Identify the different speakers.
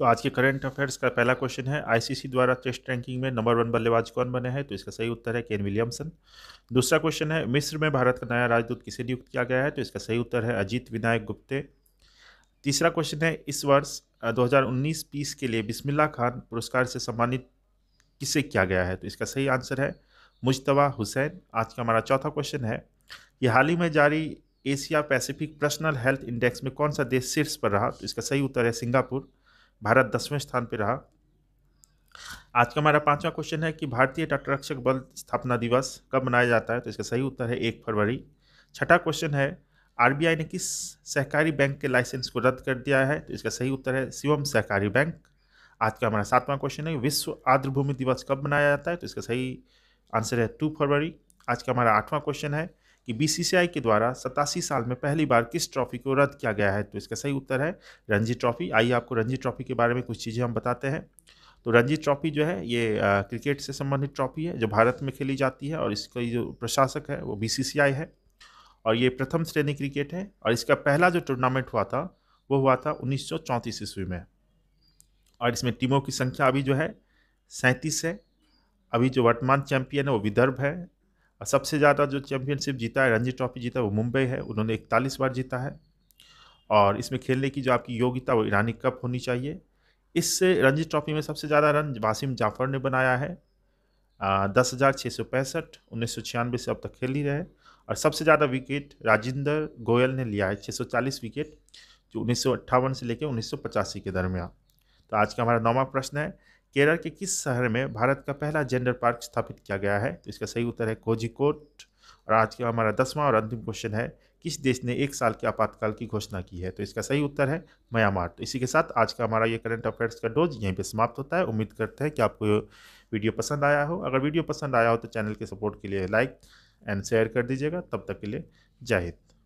Speaker 1: तो आज के करंट अफेयर्स का पहला क्वेश्चन है आईसीसी द्वारा टेस्ट रैंकिंग में नंबर वन बल्लेबाज कौन बने हैं तो इसका सही उत्तर है केन विलियमसन दूसरा क्वेश्चन है मिस्र में भारत का नया राजदूत किसे नियुक्त किया गया है तो इसका सही उत्तर है अजीत विनायक गुप्ते तीसरा क्वेश्चन है इस वर्ष दो पीस के लिए बिस्मिल्ला खान पुरस्कार से सम्मानित किसे किया गया है तो इसका सही आंसर है मुशतबा हुसैन आज का हमारा चौथा क्वेश्चन है कि हाल ही में जारी Asia Pacific personal health index में कौन सा देश शीर्ष पर रहा तो इसका सही उत्तर है सिंगापुर भारत दसवें स्थान पर रहा आज का हमारा पांचवा क्वेश्चन है कि भारतीय तटरक्षक बल स्थापना दिवस कब मनाया जाता है तो इसका सही उत्तर है एक फरवरी छठा क्वेश्चन है आरबीआई ने किस सहकारी बैंक के लाइसेंस को रद्द कर दिया है तो इसका सही उत्तर है शिवम सहकारी बैंक आज का हमारा सातवां क्वेश्चन है विश्व आर्द्रभूमि दिवस कब मनाया जाता है तो इसका सही आंसर है टू फरवरी आज का हमारा आठवां क्वेश्चन है कि बीसीसीआई के द्वारा सतासी साल में पहली बार किस ट्रॉफी को रद्द किया गया है तो इसका सही उत्तर है रणजी ट्रॉफी आइए आपको रणजी ट्रॉफी के बारे में कुछ चीज़ें हम बताते हैं तो रणजी ट्रॉफी जो है ये आ, क्रिकेट से संबंधित ट्रॉफी है जो भारत में खेली जाती है और इसका जो प्रशासक है वो बीसीसीआई है और ये प्रथम श्रेणी क्रिकेट है और इसका पहला जो टूर्नामेंट हुआ था वो हुआ था उन्नीस ईस्वी में और इसमें टीमों की संख्या अभी जो है सैंतीस है अभी जो वर्तमान चैंपियन है वो विदर्भ है सबसे ज़्यादा जो चैम्पियनशिप जीता है रणजी ट्रॉफी जीता है वो मुंबई है उन्होंने इकतालीस बार जीता है और इसमें खेलने की जो आपकी योग्यता वो ईरानी कप होनी चाहिए इससे रणजी ट्रॉफी में सबसे ज़्यादा रन वासिम जाफर ने बनाया है दस हज़ार छः सौ पैंसठ उन्नीस सौ छियानवे से अब तक खेल ही रहे और सबसे ज़्यादा विकेट राजेंद्र गोयल ने लिया है छः सौ चालीस विकेट जो उन्नीस सौ अट्ठावन से लेकर उन्नीस सौ पचासी के दरमियान तो आज का हमारा नौवा प्रश्न है केरल के किस शहर में भारत का पहला जेंडर पार्क स्थापित किया गया है तो इसका सही उत्तर है कोझिकोट और आज का हमारा दसवां और अंतिम क्वेश्चन है किस देश ने एक साल के आपातकाल की घोषणा की है तो इसका सही उत्तर है म्यांमार तो इसी के साथ आज का हमारा ये करंट अफेयर्स का डोज यहीं पे समाप्त होता है उम्मीद करते हैं कि आपको वीडियो पसंद आया हो अगर वीडियो पसंद आया हो तो चैनल के सपोर्ट के लिए लाइक एंड शेयर कर दीजिएगा तब तक के लिए जय हिंद